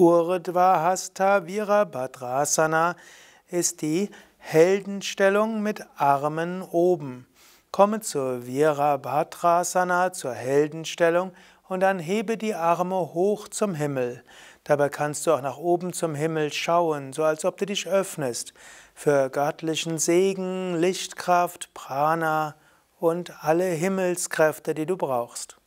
Urdhvahasta Virabhadrasana ist die Heldenstellung mit Armen oben. Komme zur Virabhadrasana, zur Heldenstellung und dann hebe die Arme hoch zum Himmel. Dabei kannst du auch nach oben zum Himmel schauen, so als ob du dich öffnest für göttlichen Segen, Lichtkraft, Prana und alle Himmelskräfte, die du brauchst.